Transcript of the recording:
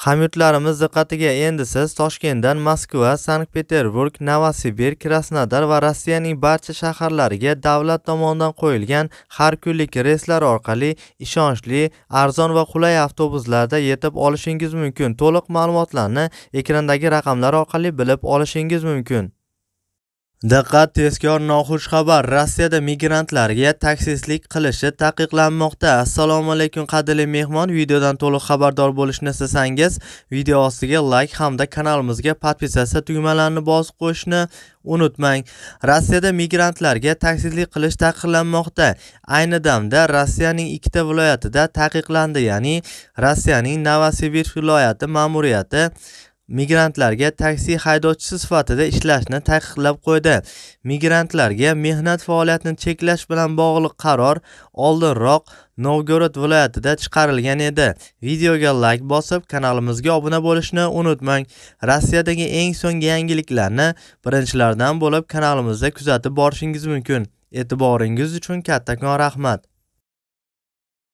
Hamyurtlarimiz diqqatiga endi siz Toshkentdan Moskva, Sankt-Peterburg, Novosibirsk, Krasnodar va Rossiyaning barcha shaharlariga davlat tomonidan qo'yilgan har kunlik reyslar orqali ishonchli, arzon va qulay avtobuslarda yetib olishingiz mumkin. To'liq ma'lumotlarni ekrandagi raqamlar orqali bilib olishingiz mumkin. Diqqat tezkor noxush xabar. Rossiyada migrantlarga taksislik qilishi taqiqlanmoqda. Assalomu alaykum qadrli mehmon. Videodan to'liq xabardor bo'lishni istasangiz, video ostiga like hamda kanalimizga podpisatsiya tugmalarini bosib qo'yishni unutmang. Rossiyada migrantlarga taksislik qilish taqiqlanmoqda. Ayni damda Rossiyaning ikkita viloyatida taqiqlandi, ya'ni Rossiyaning Novosibirsk viloyati ma'muriyati migrantlarga taksi haydovchisi sifatida ishlashni taqiqlab qo'ydi migrantlarga mehnat faoliyatini cheklash bilan bog'liq qaror oldinroq novgorod viloyatida chiqarilgan edi videoga layk bosib kanalimizga obuna bo'lishni unutmang rossiyadagi eng so'nggi yangiliklarni birinchilardan bo'lib kanalimizda kuzatib borishingiz mumkin e'tiboringiz uchun kattakon rahmat